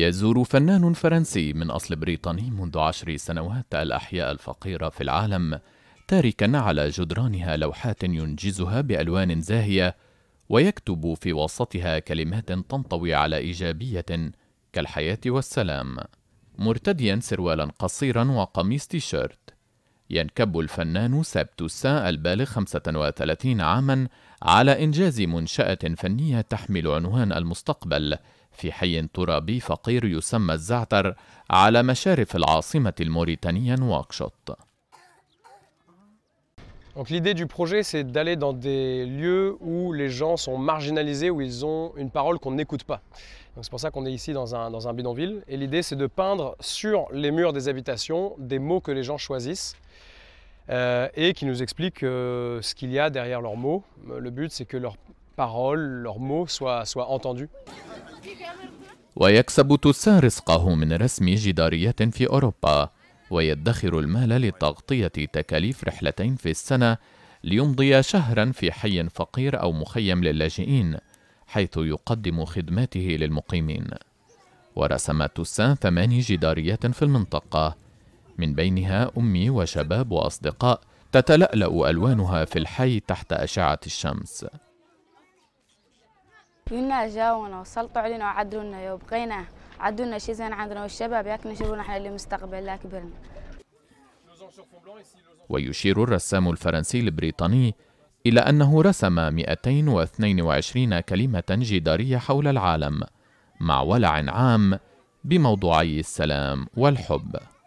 يزور فنان فرنسي من أصل بريطاني منذ عشر سنوات الأحياء الفقيرة في العالم تاركا على جدرانها لوحات ينجزها بألوان زاهية ويكتب في وسطها كلمات تنطوي على إيجابية كالحياة والسلام مرتديا سروالا قصيرا وقميص تيشيرت ينكب الفنان سبت الساء البالغ 35 عاما على إنجاز منشأة فنية تحمل عنوان المستقبل في حي ترابي فقير يسمى الزعتر على مشارف العاصمة الموريتانية نواكشوط l'idée du projet, c'est d'aller dans des lieux où les gens sont marginalisés, où ils ont une parole qu'on n'écoute pas. c'est pour ça qu'on est ici dans un, bidonville. Et l'idée, c'est de peindre sur les murs des habitations des mots que les gens choisissent. Euh, et qui nous expliquent euh, ce qu'il y a derrière leurs mots. Le but, c'est que leurs paroles, leurs mots soient, soient entendus. ويدخر المال لتغطية تكاليف رحلتين في السنة ليمضي شهرا في حي فقير أو مخيم للاجئين حيث يقدم خدماته للمقيمين ورسم توسان ثماني جداريات في المنطقة من بينها أمي وشباب وأصدقاء تتلألأ ألوانها في الحي تحت أشعة الشمس كنا جاونا وصلتوا علينا وعدلونا يوبقينا عدونا شي زين عندنا والشباب نشوفوا نحن اللي مستقبل لا كبرنا ويشير الرسام الفرنسي البريطاني إلى أنه رسم 222 كلمة جدارية حول العالم مع ولع عام بموضوعي السلام والحب